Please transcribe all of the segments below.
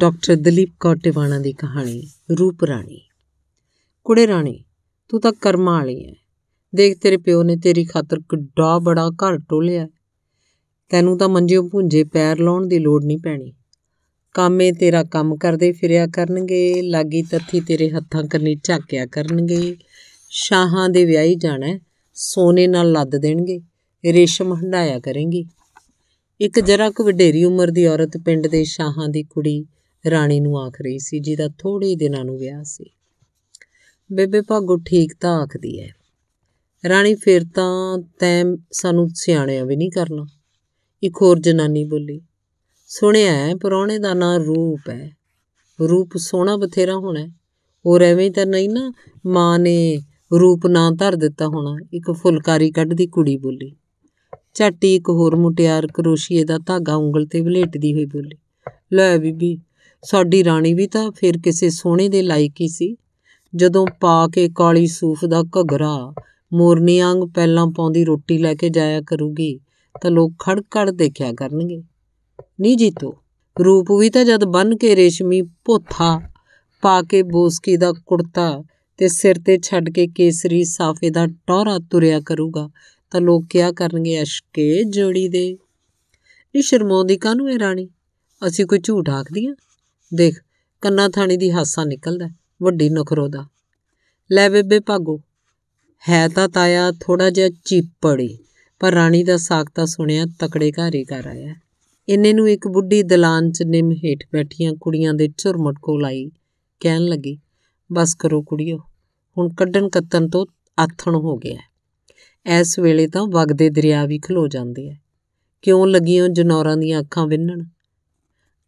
doctor Dalip Kaur Tiwana ਦੀ ਕਹਾਣੀ ਰੂਪ ਰਾਣੀ ਕੁੜੇ ਰਾਣੀ ਤੂੰ ਤਾਂ ਕਰਮਾ ਵਾਲੀ ਐ ਦੇਖ ਤੇਰੇ ਪਿਓ ਨੇ ਤੇਰੀ ਖਾਤਰ ਕਿੱਡਾ ਬੜਾ ਘਰ ਟੋਲਿਆ ਤੈਨੂੰ ਤਾਂ ਮੰਜੇ ਭੁੰਜੇ ਪੈਰ ਲਾਉਣ ਦੀ ਲੋੜ ਨਹੀਂ ਪੈਣੀ ਕਾਮੇ ਤੇਰਾ ਕੰਮ ਕਰਦੇ ਫਿਰਿਆ ਕਰਨਗੇ ਲਾਗੀ ਤੱਥੀ ਤੇਰੇ ਹੱਥਾਂ ਕਰਨੀ ਝਾਕਿਆ ਕਰਨਗੇ ਸ਼ਾਹਾਂ ਦੇ ਵਿਆਹੀ ਜਾਣਾ ਸੋਨੇ ਨਾਲ ਲੱਦ ਦੇਣਗੇ ਰੇਸ਼ਮ ਹੰਡਾਇਆ ਕਰਨਗੇ ਇੱਕ ਜਰਾ ਕੁ ਵਡੇਰੀ ਉਮਰ ਦੀ ਔਰਤ ਪਿੰਡ ਦੇ ਸ਼ਾਹਾਂ ਦੀ ਕੁੜੀ ਰਾਣੀ ਨੂੰ ਆਖ ਰਹੀ ਸੀ ਜਿਹਦਾ ਥੋੜੇ ਦਿਨਾਂ ਨੂੰ ਵਿਆਹ ਸੀ ਬੇਬੇ ਭਾਗੋ ਠੀਕ ਤਾਂ ਆਖਦੀ ਐ ਰਾਣੀ ਫਿਰ ਤਾਂ ਤੈਂ ਸਾਨੂੰ ਸਿਆਣਿਆਂ ਵੀ ਨਹੀਂ ਕਰਨਾ ਇੱਕ ਹੋਰ ਜਨਾਨੀ ਬੋਲੀ ਸੁਣਿਆ ਹੈ ਪਰੌਣੇ ਦਾ ਨਾਂ ਰੂਪ ਹੈ ਰੂਪ ਸੋਹਣਾ ਬਥੇਰਾ ਹੋਣਾ ਹੋਰ ਐਵੇਂ ਤਾਂ ਨਹੀਂ ਨਾ ਮਾਂ ਨੇ ਰੂਪ ਨਾਂ ਧਰ ਦਿੱਤਾ ਹੋਣਾ ਇੱਕ ਫੁਲਕਾਰੀ ਕੱਢਦੀ ਕੁੜੀ ਬੋਲੀ ਝਾਟੀ ਇੱਕ ਹੋਰ ਮੁਟਿਆਰ ਕਰੋਸ਼ੀਏ ਦਾ ਧਾਗਾ ਉਂਗਲ ਤੇ ਬਲੇਟਦੀ ਹੋਈ ਬੋਲੀ ਲੈ ਬੀਬੀ ਸਾਡੀ ਰਾਣੀ ਵੀ ਤਾਂ ਫਿਰ ਕਿਸੇ ਸੋਹਣੇ ਦੇ ਲਾਇਕ ਹੀ ਸੀ ਜਦੋਂ ਪਾ ਕੇ ਕਾਲੀ ਸੂਫ ਦਾ ਘਗਰਾ ਮੋਰਨੀ ਅੰਗ ਪਹਿਲਾਂ ਪਾਉਂਦੀ ਰੋਟੀ ਲੈ ਕੇ ਜਾਇਆ ਕਰੂਗੀ ਤਾਂ ਲੋਕ ਖੜ ਦੇਖਿਆ ਕਰਨਗੇ ਨਹੀਂ ਜੀਤੋ ਰੂਪ ਵੀ ਤਾਂ ਜਦ ਬੰਨ ਕੇ ਰੇਸ਼ਮੀ ਪੋਥਾ ਪਾ ਕੇ ਬੋਸਕੀ ਦਾ ਕੁੜਤਾ ਤੇ ਸਿਰ ਤੇ ਛੱਡ ਕੇ ਕੇਸਰੀ ਸਾਫੇ ਦਾ ਟੋਹਰਾ ਤੁਰਿਆ ਕਰੂਗਾ ਤਾਂ ਲੋਕ ਕਿਆ ਕਰਨਗੇ ਅਸ਼ਕੇ ਜੋੜੀ ਦੇ ਇਹ ਸ਼ਰਮਾਉਂਦੀ ਕਾਨੂੰ ਇਹ ਰਾਣੀ ਅਸੀਂ ਕੋਈ ਝੂਠ ਆਖਦੀਆਂ ਦੇਖ ਕੰਨਾ ਥਾਣੀ ਦੀ ਹਾਸਾ ਨਿਕਲਦਾ ਵੱਡੀ ਨਖਰੋ ਦਾ ਲੈ ਬੇਬੇ ਭਾਗੋ ਹੈ ਤਾਂ ਤਾਇਆ ਥੋੜਾ ਜਿਹਾ ਚੀਪੜੀ ਪਰ ਰਾਣੀ ਦਾ ਸਾਖ ਤਾਂ ਸੁਣਿਆ ਤਕੜੇ ਘਾਰੇ ਕਰ ਆਇਆ ਇੰਨੇ ਨੂੰ ਇੱਕ ਬੁੱਢੀ ਦਲਾਨ 'ਚ ਨਿੰਮ ਹੇਠ ਬੈਠੀਆਂ ਕੁੜੀਆਂ ਦੇ ਝੁਰਮਟ ਕੋਲ ਆਈ ਕਹਿਣ ਲੱਗੀ ਬਸ ਕਰੋ ਕੁੜੀਓ ਹੁਣ ਕੱਢਣ ਕੱਤਨ ਤੋਂ ਆਥਣ ਹੋ ਗਿਆ ਐਸ ਵੇਲੇ ਤਾਂ ਵਗਦੇ ਦਰਿਆ ਵੀ ਖਲੋ ਜਾਂਦੇ ਆ ਕਿਉਂ ਲੱਗੀਆਂ ਜਨੌਰਾਂ ਦੀਆਂ ਅੱਖਾਂ ਵਿੰਨਣ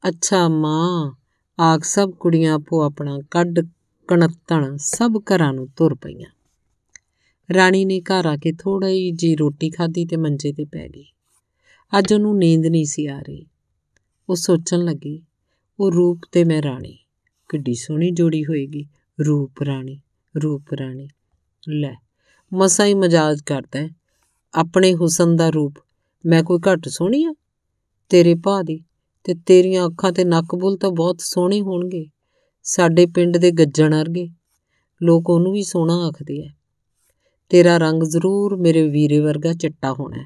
ਅੱਛਾ ਮਾਂ ਆਗ ਸਭ ਕੁੜੀਆਂ ਆਪੋ ਆਪਣਾ ਕੱਢ ਕਣਤਣ ਸਭ ਘਰਾਂ ਨੂੰ ਤੁਰ ਪਈਆਂ ਰਾਣੀ ਨੇ ਘਰ ਆ ਕੇ ਥੋੜਾ ਹੀ ਜੀ ਰੋਟੀ ਖਾਧੀ ਤੇ ਮੰਜੇ ਤੇ ਪੈ ਗਈ ਅੱਜ ਉਹਨੂੰ ਨੀਂਦ ਨਹੀਂ ਸੀ ਆ ਰਹੀ ਉਹ ਸੋਚਣ ਲੱਗੀ ਉਹ ਰੂਪ ਤੇ ਮੈਂ ਰਾਣੀ ਕਿੱਡੀ ਸੋਹਣੀ ਜੋੜੀ ਹੋਏਗੀ ਰੂਪ ਰਾਣੀ ਰੂਪ ਰਾਣੀ ਲੈ ਮਸਾ ਹੀ ਮਜਾਜ ਕਰਦਾ ਹੈ ਆਪਣੇ ਹੁਸਨ ਦਾ ਰੂਪ ਮੈਂ ਕੋਈ ਘੱਟ ਸੋਹਣੀ ਆ ਤੇਰੇ ਭਾ ਦੀ ਤੇ ਤੇਰੀਆਂ ਅੱਖਾਂ ਤੇ ਨੱਕ ਬੁੱਲ ਤਾਂ ਬਹੁਤ ਸੋਹਣੇ ਹੋਣਗੇ ਸਾਡੇ ਪਿੰਡ ਦੇ ਗੱਜਣ ਵਰਗੇ ਲੋਕ ਉਹਨੂੰ ਵੀ ਸੋਹਣਾ ਆਖਦੇ ਆ ਤੇਰਾ ਰੰਗ ਜ਼ਰੂਰ ਮੇਰੇ ਵੀਰੇ ਵਰਗਾ ਚਿੱਟਾ ਹੋਣਾ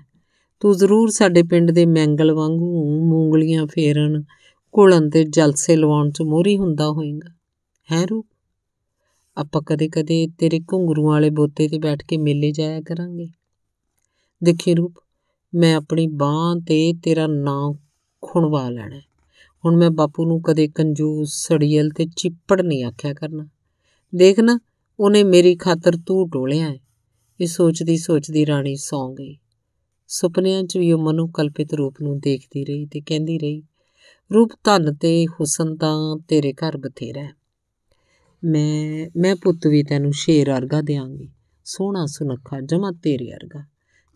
ਤੂੰ ਜ਼ਰੂਰ ਸਾਡੇ ਪਿੰਡ ਦੇ ਮੈਂਗਲ ਵਾਂਗੂ ਮੂੰਗਲੀਆਂ ਫੇਰਨ ਕੋਲਨ ਤੇ ਜਲਸੇ ਲਵਾਉਣ 'ਚ ਮੋਰੀ ਹੁੰਦਾ ਹੋਏਗਾ ਹੈ ਰੂਪ ਆਪਾਂ ਕਦੇ-ਕਦੇ ਤੇਰੇ ਘੁੰਗਰੂਆਂ ਵਾਲੇ ਬੋਤੇ ਤੇ ਬੈਠ ਕੇ ਮੇਲੇ ਜਾਇਆ ਕਰਾਂਗੇ ਦੇਖੀ ਰੂਪ ਮੈਂ ਆਪਣੀ ਬਾਹ ਤੇ ਤੇਰਾ ਨਾਂ ਖੁਣਵਾ ਲੈਣਾ ਹੁਣ ਮੈਂ ਬਾਪੂ ਨੂੰ ਕਦੇ ਕੰਜੂਸ ਸੜੀਲ ਤੇ ਚਿੱਪੜ ਨਹੀਂ ਆਖਿਆ ਕਰਨਾ ਦੇਖ ਨਾ ਉਹਨੇ ਮੇਰੀ ਖਾਤਰ ਤੂੰ ਢੋਲਿਆ ਇਹ ਸੋਚਦੀ ਸੋਚਦੀ ਰਾਣੀ ਸੌ ਗਈ ਸੁਪਨਿਆਂ 'ਚ ਵੀ ਉਹ ਕਲਪਿਤ ਰੂਪ ਨੂੰ ਦੇਖਦੀ ਰਹੀ ਤੇ ਕਹਿੰਦੀ ਰਹੀ ਰੂਪ ਧਨ ਤੇ ਹੁਸਨ ਤਾਂ ਤੇਰੇ ਘਰ ਬਥੇਰਾ ਹੈ ਮੈਂ ਮੈਂ ਪੁੱਤ ਵੀ ਤੈਨੂੰ ਸ਼ੇਰ ਵਰਗਾ ਦਿਆਂਗੀ ਸੋਹਣਾ ਸੁਨੱਖਾ ਜਮਾ ਤੇਰੇ ਵਰਗਾ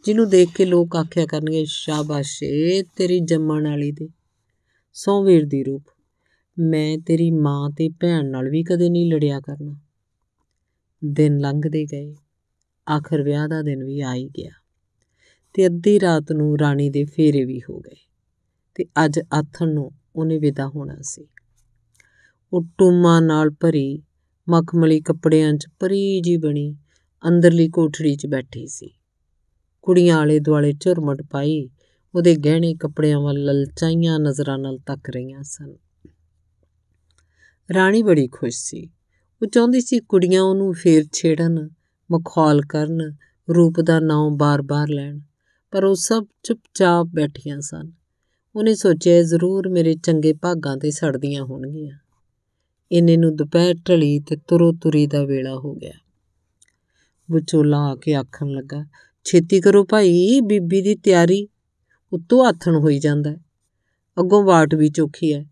ਜਿਹਨੂੰ ਦੇਖ ਕੇ ਲੋਕ ਆਖਿਆ ਕਰਨਗੇ ਸ਼ਾਬਾਸ਼ ਤੇਰੀ ਜੰਮਣ ਵਾਲੀ ਤੇ ਸੌ ਵੀਰ ਦੀ ਰੂਪ ਮੈਂ ਤੇਰੀ ਮਾਂ ਤੇ ਭੈਣ ਨਾਲ ਵੀ ਕਦੇ ਨਹੀਂ ਲੜਿਆ ਕਰਨਾ ਦਿਨ ਲੰਘਦੇ ਗਏ ਆਖਰ ਵਿਆਹ ਦਾ ਦਿਨ ਵੀ ਆ ਹੀ ਗਿਆ ਤੇ ਅੱਧੀ ਰਾਤ ਨੂੰ ਰਾਣੀ ਦੇ ਫੇਰੇ ਵੀ ਹੋ ਗਏ ਤੇ ਅੱਜ ਆਥਣ ਨੂੰ ਉਹਨੇ ਵਿਦਾ ਹੋਣਾ ਸੀ ਉਹ ਟੁਮਾ ਨਾਲ ਭਰੀ ਮਖਮਲੀ ਕੱਪੜਿਆਂ 'ਚ ਪਰੀ ਜੀ ਬਣੀ ਅੰਦਰਲੀ ਕੋਠੜੀ 'ਚ ਬੈਠੀ ਸੀ ਕੁੜੀਆਂ ਆਲੇ ਦੁਆਲੇ ਝੁਰਮਟ ਪਾਈ ਉਹਦੇ ਗਹਿਣੇ ਕੱਪੜਿਆਂ ਵੱਲ ਲਲਚਾਈਆਂ ਨਜ਼ਰਾਂ ਨਾਲ ਤੱਕ ਰਹੀਆਂ ਸਨ ਰਾਣੀ ਬੜੀ ਖੁਸ਼ ਸੀ ਉਹ ਚਾਹੁੰਦੀ ਸੀ ਕੁੜੀਆਂ ਉਹਨੂੰ ਫੇਰ ਛੇੜਨ ਮਖੌਲ ਕਰਨ ਰੂਪ ਦਾ ਨਾਮ ਬਾਰ-ਬਾਰ ਲੈਣ ਪਰ ਉਹ ਸਭ ਚੁੱਪਚਾਪ ਬੈਠੀਆਂ ਸਨ ਉਹਨੇ ਸੋਚਿਆ ਜ਼ਰੂਰ ਮੇਰੇ ਚੰਗੇ ਭਾਗਾਂ ਤੇ ਸੜਦੀਆਂ ਹੋਣਗੀਆਂ ਇੰਨੇ ਨੂੰ ਦੁਪਹਿਰ ਢਲੀ ਤੇ ਤੁਰੋ ਤੁਰੀ ਦਾ ਵੇਲਾ ਹੋ ਗਿਆ ਵਿਚੋਲਾ ਆ ਕੇ ਆਖਣ ਲੱਗਾ ਛੇਤੀ ਕਰੋ ਭਾਈ ਬੀਬੀ ਦੀ ਤਿਆਰੀ ਉੱਤੋਂ ਆਥਣ ਹੋਈ ਜਾਂਦਾ ਅੱਗੋਂ ਬਾਟ ਵੀ ਚੋਖੀ ਐ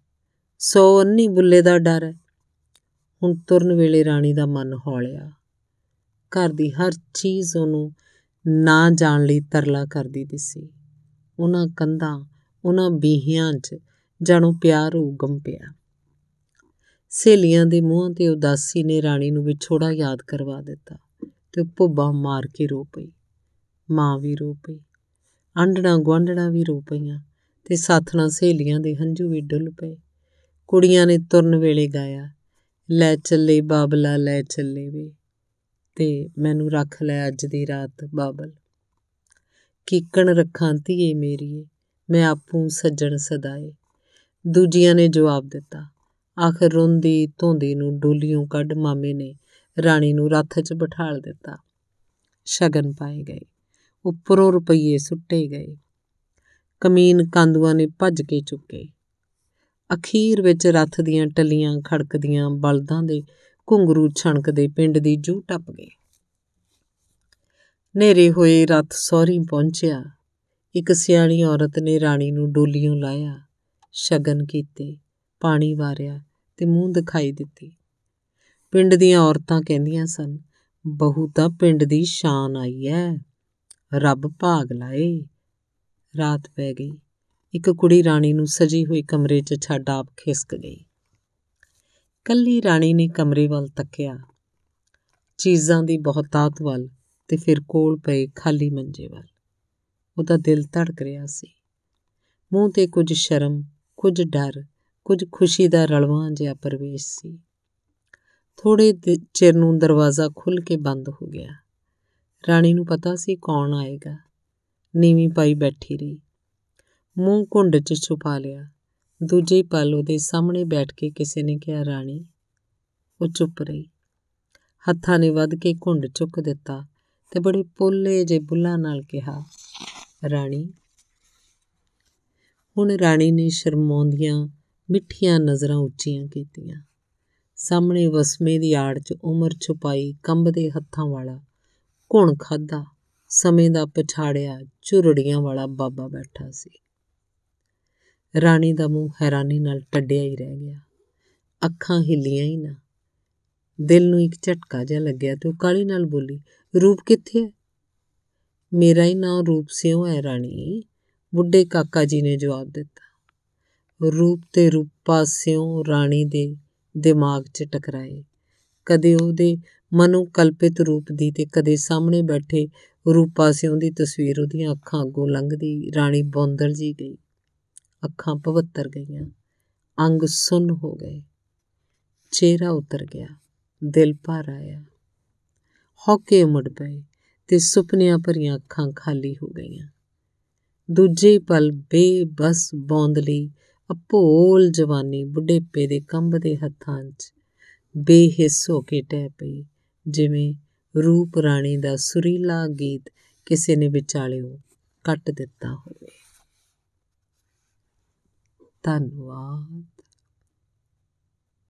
ਸੋ ਅੰਨੀ ਬੁੱਲੇ ਦਾ ਡਰ ਹੁਣ ਤੁਰਨ ਵੇਲੇ ਰਾਣੀ ਦਾ ਮਨ ਹੌਲਿਆ ਘਰ ਦੀ ਹਰ ਚੀਜ਼ ਉਹਨੂੰ ਨਾ ਜਾਣ ਲਈ ਤਰਲਾ ਕਰਦੀ ਦਿਸੀ ਉਹਨਾਂ ਕੰਧਾਂ ਉਹਨਾਂ ਬੀਹਿਆਂ 'ਚ ਜਾਣੋ ਪਿਆਰ ਉਗਮ ਪਿਆ ਸਹੇਲੀਆਂ ਦੇ ਮੂੰਹਾਂ ਤੇ ਉਦਾਸੀ ਨੇ ਰਾਣੀ ਨੂੰ ਵਿਛੋੜਾ ਯਾਦ ਕਰਵਾ ਦਿੱਤਾ ਤੇ ਭੁੱਬਾ ਮਾਰ ਕੇ ਰੋ ਪਈ ਮਾਂ ਵੀ ਰੋ ਪਈ ਆਂਢਣਾ ਗੁਆਂਢਣਾ ਵੀ ਰੋ ਪਈਆਂ ਤੇ ਸਾਥਣਾ ਸਹੇਲੀਆਂ ਦੇ ਹੰਝੂ ਵੀ ਡੁੱਲ ਪਏ ਕੁੜੀਆਂ ਨੇ ਤੁਰਨ ਵੇਲੇ ਗਾਇਆ ਲੈ ਚੱਲੇ ਬਾਬਲਾ ਲੈ ਚੱਲੇ ਵੀ ਤੇ ਮੈਨੂੰ ਰੱਖ ਲੈ ਅੱਜ ਦੀ ਰਾਤ ਬਾਬਲ ਕੀਕਣ ਰੱਖਾਂ ਧੀਏ ਮੇਰੀਏ ਮੈਂ ਆਪੂ ਸੱਜਣ ਸਦਾਏ ਦੂਜੀਆਂ ਨੇ ਜਵਾਬ ਦਿੱਤਾ ਆਖਰ ਰੋਂਦੀ ਧੋਂਦੀ ਨੂੰ ਡੋਲੀਆਂ ਕੱਢ ਮਾਮੇ ਨੇ ਰਾਣੀ ਨੂੰ ਰੱਥ 'ਚ ਬਿਠਾਲ ਦਿੱਤਾ ਸ਼ਗਨ ਪਾਏ ਗਏ ਉੱਪਰੋਂ ਰੁਪਈਏ ਸੁੱਟੇ ਗਏ ਕਮੀਨ ਕਾਂਦੂਆਂ ਨੇ ਭੱਜ ਕੇ ਚੁੱਕੇ ਅਖੀਰ ਵਿੱਚ ਰੱਥ ਦੀਆਂ ਟੱਲੀਆਂ ਖੜਕਦੀਆਂ ਬਲਦਾਂ ਦੇ ਘੁੰਗਰੂ ਛਣਕਦੇ ਪਿੰਡ ਦੀ ਜੂ ਟੱਪ ਗਏ ਨੇਰੇ ਹੋਏ ਰੱਥ ਸੌਰੀ ਪਹੁੰਚਿਆ ਇੱਕ ਸਿਆਣੀ ਔਰਤ ਨੇ ਰਾਣੀ ਨੂੰ ਡੋਲੀਆਂ ਲਾਇਆ ਸ਼ਗਨ ਕੀਤੇ ਪਾਣੀ ਵਾਰਿਆ ਤੇ ਮੂੰਹ ਦਿਖਾਈ ਦਿੱਤੀ ਪਿੰਡ ਦੀਆਂ ਔਰਤਾਂ ਕਹਿੰਦੀਆਂ ਸਨ ਬਹੁਤਾ ਪਿੰਡ ਦੀ ਸ਼ਾਨ ਆਈ ਐ ਰੱਬ ਭਾਗ ਲਾਏ ਰਾਤ ਪੈ ਗਈ ਇੱਕ ਕੁੜੀ ਰਾਣੀ ਨੂੰ ਸਜੀ ਹੋਈ ਕਮਰੇ 'ਚ ਛੱਡ ਆਪ ਖਿਸਕ ਗਈ ਕੱਲੀ ਰਾਣੀ ਨੇ ਕਮਰੇ ਵੱਲ ਤੱਕਿਆ ਚੀਜ਼ਾਂ ਦੀ ਬਹੁਤਾਤ ਵੱਲ ਤੇ ਫਿਰ ਕੋਲ ਪਏ ਖਾਲੀ ਮੰਜੇ ਵੱਲ ਉਹਦਾ ਦਿਲ ਧੜਕ ਰਿਹਾ ਸੀ ਮੂੰਹ ਤੇ ਕੁਝ ਸ਼ਰਮ ਕੁਝ ਡਰ ਕੁਝ ਖੁਸ਼ੀ ਦਾ ਰਲਵਾਂ ਜਿਹਾ ਪਰਵੇਸ਼ ਸੀ ਥੋੜੇ ਚਿਰ ਨੂੰ ਦਰਵਾਜ਼ਾ ਖੁੱਲ ਕੇ ਬੰਦ ਹੋ ਗਿਆ ਰਾਣੀ ਨੂੰ ਪਤਾ ਸੀ ਕੌਣ ਆਏਗਾ ਨੀਵੀਂ ਪਾਈ ਬੈਠੀ ਰਹੀ ਮੂੰਹ ਘੁੰਡ 'ਚ ਛੁਪਾ ਲਿਆ ਦੂਜੇ ਪਲ ਉਹਦੇ ਸਾਹਮਣੇ ਬੈਠ ਕੇ ਕਿਸੇ ਨੇ ਕਿਹਾ ਰਾਣੀ ਉਹ ਚੁੱਪ ਰਹੀ ਹੱਥਾਂ ਨੇ ਵੱਧ ਕੇ ਘੁੰਡ ਚੁੱਕ ਦਿੱਤਾ ਤੇ ਬੜੇ ਪੋਲੇ ਜੇ ਬੁੱਲਾਂ ਨਾਲ ਕਿਹਾ ਰਾਣੀ ਹੁਣ ਰਾਣੀ ਨੇ ਸ਼ਰਮਾਉਂਦੀਆਂ ਮਿੱਠੀਆਂ ਨਜ਼ਰਾਂ ਉੱਚੀਆਂ ਕੀਤੀਆਂ ਸਾਹਮਣੇ ਵਸਮੇ ਦੀ ਆੜ 'ਚ ਉਮਰ ਛੁਪਾਈ ਕੰਬਦੇ ਹੱਥਾਂ ਵਾਲਾ ਘੁਣ ਖਾਦਾ ਸਮੇਂ ਦਾ ਪਛਾੜਿਆ ਝੁਰੜੀਆਂ ਵਾਲਾ ਬਾਬਾ ਬੈਠਾ ਸੀ ਰਾਣੀ ਦਾ ਮੂੰਹ ਹੈਰਾਨੀ ਨਾਲ ਟੱਡਿਆ ਹੀ ਰਹਿ ਗਿਆ ਅੱਖਾਂ ਹਿੱਲੀਆਂ ਹੀ ਨਾ ਦਿਲ ਨੂੰ ਇੱਕ ਝਟਕਾ ਜਿਹਾ ਲੱਗਿਆ ਤੇ ਉਹ ਕਾਲੀ ਨਾਲ ਬੋਲੀ ਰੂਪ ਕਿੱਥੇ ਹੈ ਮੇਰਾ ਹੀ ਨਾਮ ਰੂਪ ਸਿਉ ਹੈ ਰਾਣੀ ਬੁੱਢੇ ਕਾਕਾ ਜੀ ਨੇ ਜਵਾਬ ਦਿੱਤਾ ਰੂਪ ਤੇ ਰੂਪਾ ਸਿਉ ਰਾਣੀ ਦੇ ਦਿਮਾਗ 'ਚ ਟਕਰਾਏ ਕਦੇ ਉਹਦੇ ਮਨੂ ਕਲਪਿਤ ਰੂਪ ਦੀ ਤੇ ਕਦੇ ਸਾਹਮਣੇ ਬੈਠੇ ਰੂਪਾ ਸਿਉਂ ਦੀ ਤਸਵੀਰ ਉਹਦੀਆਂ ਅੱਖਾਂ ਅੱਗੋਂ ਲੰਘਦੀ ਰਾਣੀ ਬੌਂਦਰ ਜੀ ਗਈ ਅੱਖਾਂ ਭਵੱਤਰ ਗਈਆਂ ਅੰਗ ਸੁੰਨ ਹੋ ਗਏ ਚਿਹਰਾ ਉਤਰ ਗਿਆ ਦਿਲ ਭਰ ਆਇਆ ਹੌਕੇ ਮੁੜ ਪਏ ਤੇ ਸੁਪਨਿਆਂ ਭਰੀਆਂ ਅੱਖਾਂ ਖਾਲੀ ਹੋ ਗਈਆਂ ਦੂਜੇ ਪਲ ਬੇਬਸ ਬੌਂਦਲੀ ਅਪੋਲ ਜਵਾਨੀ ਬੁੱਢੇਪੇ ਦੇ ਕੰਬਦੇ ਹੱਥਾਂ 'ਚ ਬੇਹਿਸ ਹੋ ਕੇ ਟਹਿ ਪਈ ਜਿਵੇਂ ਰੂਪ ਰਾਣੀ ਦਾ ਸੁਰੀਲਾ ਗੀਤ ਕਿਸੇ ਨੇ ਵਿਚਾਲਿਓ ਕੱਟ ਦਿੱਤਾ ਹੋਵੇ ਧੰਨਵਾਦ